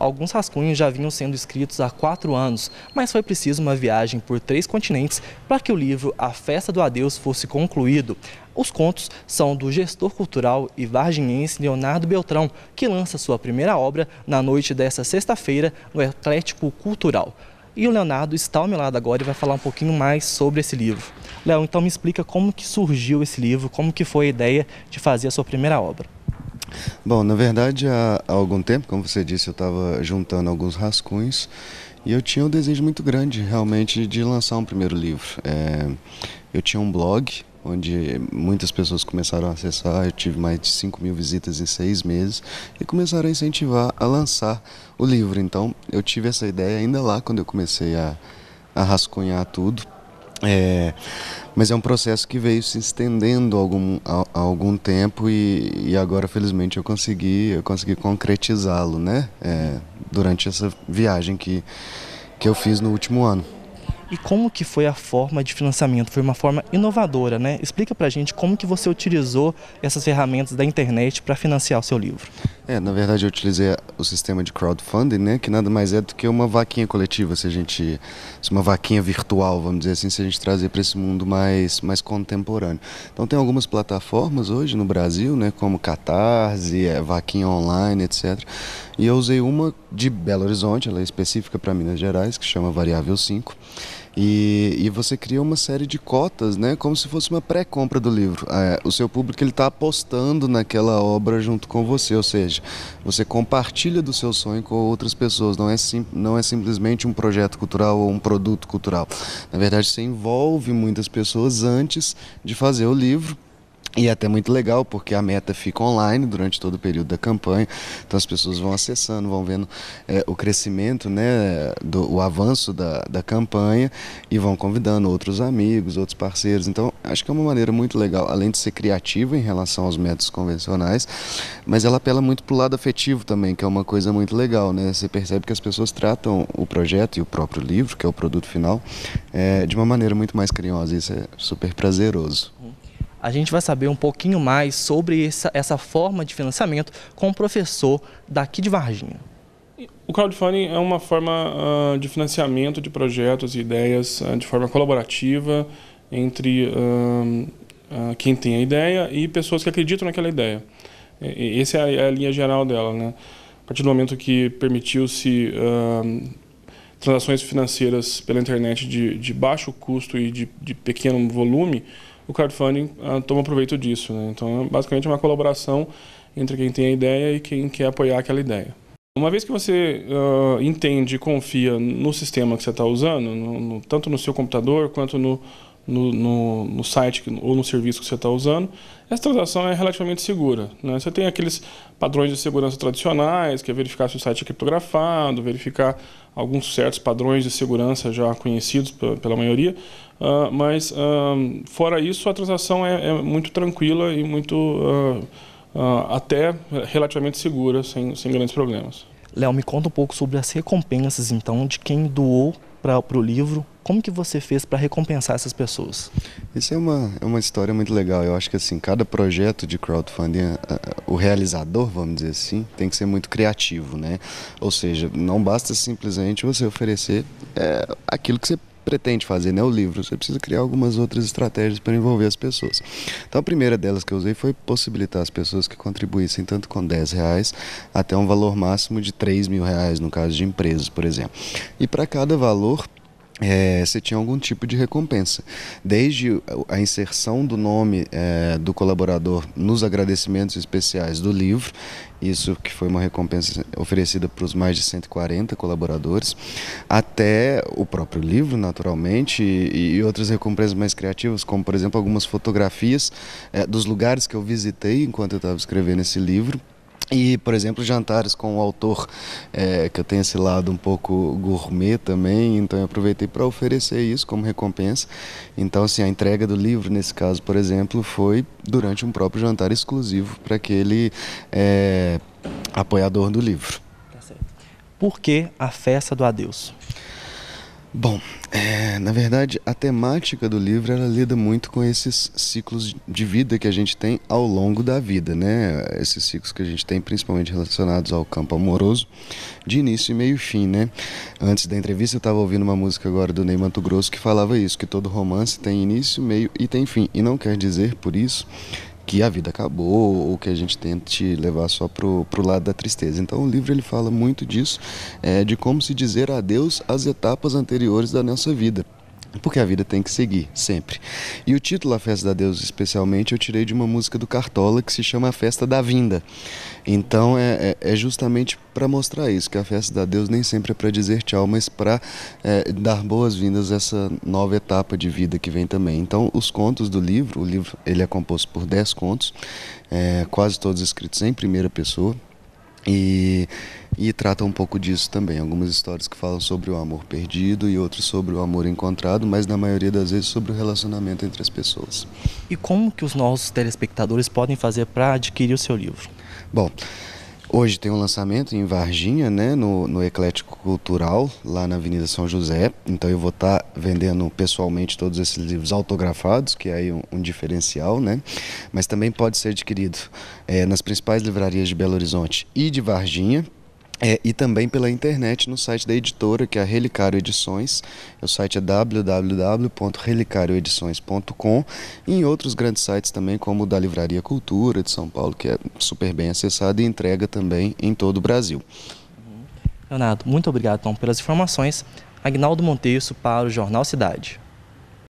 alguns rascunhos já vinham sendo escritos há quatro anos, mas foi preciso uma viagem por três continentes para que o livro A Festa do Adeus fosse concluído. Os contos são do gestor cultural e varginhense Leonardo Beltrão, que lança sua primeira obra na noite desta sexta-feira no Atlético Cultural. E o Leonardo está ao meu lado agora e vai falar um pouquinho mais sobre esse livro. Léo, então me explica como que surgiu esse livro, como que foi a ideia de fazer a sua primeira obra. Bom, na verdade, há, algum tempo, como você disse, eu estava juntando alguns rascunhos e eu tinha um desejo muito grande, realmente, de lançar um primeiro livro. É, eu tinha um blog onde muitas pessoas começaram a acessar, eu tive mais de 5 mil visitas em seis meses e começaram a incentivar a lançar o livro. Então eu tive essa ideia ainda lá quando eu comecei a, a rascunhar tudo é, mas é um processo que veio se estendendo algum, algum tempo e, e, agora, felizmente, eu consegui, eu consegui concretizá-lo, né? É, durante essa viagem que, que eu fiz no último ano. E como que foi a forma de financiamento? Foi uma forma inovadora, né? Explica pra gente como que você utilizou essas ferramentas da internet para financiar o seu livro. É, na verdade eu utilizei o sistema de crowdfunding, né, que nada mais é do que uma vaquinha coletiva, se a gente, se uma vaquinha virtual, vamos dizer assim, se a gente trazer para esse mundo mais mais contemporâneo. Então tem algumas plataformas hoje no Brasil, né, como Catarse, é, vaquinha online, etc. E eu usei uma de Belo Horizonte, ela é específica para Minas Gerais, que chama Variável 5. E, e você cria uma série de cotas, né? Como se fosse uma pré-compra do livro. É, o seu público ele está apostando naquela obra junto com você, ou seja, você compartilha do seu sonho com outras pessoas. Não é, sim, não é simplesmente um projeto cultural ou um produto cultural. Na verdade, você envolve muitas pessoas antes de fazer o livro e é até muito legal, porque a meta fica online durante todo o período da campanha, então as pessoas vão acessando, vão vendo é, o crescimento, né, do, o avanço da, da campanha e vão convidando outros amigos, outros parceiros. Então, acho que é uma maneira muito legal, além de ser criativa em relação aos métodos convencionais, mas ela apela muito para o lado afetivo também, que é uma coisa muito legal. Né? Você percebe que as pessoas tratam o projeto e o próprio livro, que é o produto final, é, de uma maneira muito mais carinhosa. Isso é super prazeroso a gente vai saber um pouquinho mais sobre essa, essa forma de financiamento com o professor daqui de Varginha. O crowdfunding é uma forma uh, de financiamento de projetos e ideias uh, de forma colaborativa entre uh, quem tem a ideia e pessoas que acreditam naquela ideia. E, essa é a, é a, linha geral dela. Né? A partir do momento que permitiu-se transações financeiras pela internet de, de baixo custo e de, de pequeno volume, o crowdfunding ah, toma proveito disso. Né? Então, é basicamente, é uma colaboração entre quem tem a ideia e quem quer apoiar aquela ideia. Uma vez que você uh, entende e confia no sistema que você está usando, no, no, tanto no seu computador quanto no, no, no, no site ou no serviço que você está usando, essa transação é relativamente segura. Né? Você tem aqueles padrões de segurança tradicionais, que é verificar se o site é criptografado, verificar alguns certos padrões de segurança já conhecidos pela maioria, uh, mas uh, fora isso, a transação é, é muito tranquila e muito uh, até relativamente segura, sem, sem grandes problemas. Léo, me conta um pouco sobre as recompensas, então, de quem doou para o livro? Como que você fez para recompensar essas pessoas? Isso é uma, é uma história muito legal. Eu acho que assim, cada projeto de crowdfunding, eh, eh, o realizador, vamos dizer assim, tem que ser muito criativo, né? Ou seja, não basta simplesmente você oferecer é, aquilo que você pretende fazer, né, o livro. Você precisa criar algumas outras estratégias para envolver as pessoas. Então a primeira delas que eu usei foi possibilitar as pessoas que contribuíssem tanto com 10 reais até um valor máximo de 3 mil reais, no caso de empresas, por exemplo. E para cada valor é, você tinha algum tipo de recompensa. Desde a inserção do nome é, do colaborador nos agradecimentos especiais do livro, isso que foi uma recompensa oferecida para os mais de 140 colaboradores, até o próprio livro, naturalmente, e, e outras recompensas mais criativas, como, por exemplo, algumas fotografias é, dos lugares que eu visitei enquanto eu estava escrevendo esse livro e, por exemplo, jantares com o autor, é, que eu tenho esse lado um pouco gourmet também, então eu aproveitei para oferecer isso como recompensa. Então, assim, a entrega do livro, nesse caso, por exemplo, foi durante um próprio jantar exclusivo para aquele é, apoiador do livro. Tá por que a festa do adeus? Bom, é, na verdade, a temática do livro ela lida muito com esses ciclos de vida que a gente tem ao longo da vida, né? Esses ciclos que a gente tem, principalmente relacionados ao campo amoroso, de início e meio fim, né? Antes da entrevista, eu estava ouvindo uma música agora do Ney Mato Grosso que falava isso, que todo romance tem início, meio e tem fim. E não quer dizer, por isso, que a vida acabou ou que a gente tente levar só pro, pro lado da tristeza. Então o livro ele fala muito disso, é, de como se dizer adeus às etapas anteriores da nossa vida porque a vida tem que seguir, sempre. E o título, A Festa da Deus, especialmente, eu tirei de uma música do Cartola que se chama A Festa da Vinda. Então é, é, é justamente para mostrar isso, que a Festa da Deus nem sempre é para dizer tchau, mas para é, dar boas-vindas a essa nova etapa de vida que vem também. Então os contos do livro, o livro ele é composto por 10 contos, é, quase todos escritos em primeira pessoa, e e trata um pouco disso também. Algumas histórias que falam sobre o amor perdido e outras sobre o amor encontrado, mas na maioria das vezes sobre o relacionamento entre as pessoas. E como que os nossos telespectadores podem fazer para adquirir o seu livro? Bom, hoje tem um lançamento em Varginha, né, no, no Eclético Cultural, lá na Avenida São José. Então eu vou estar tá vendendo pessoalmente todos esses livros autografados, que é aí um, um diferencial, né? Mas também pode ser adquirido é, nas principais livrarias de Belo Horizonte e de Varginha é, e também pela internet no site da editora, que é a Relicário Edições. O site é www.relicarioedições.com e em outros grandes sites também, como o da Livraria Cultura de São Paulo, que é super bem acessado e entrega também em todo o Brasil. Leonardo, muito obrigado, Tom, então, pelas informações. Agnaldo Monteiro para o Jornal Cidade.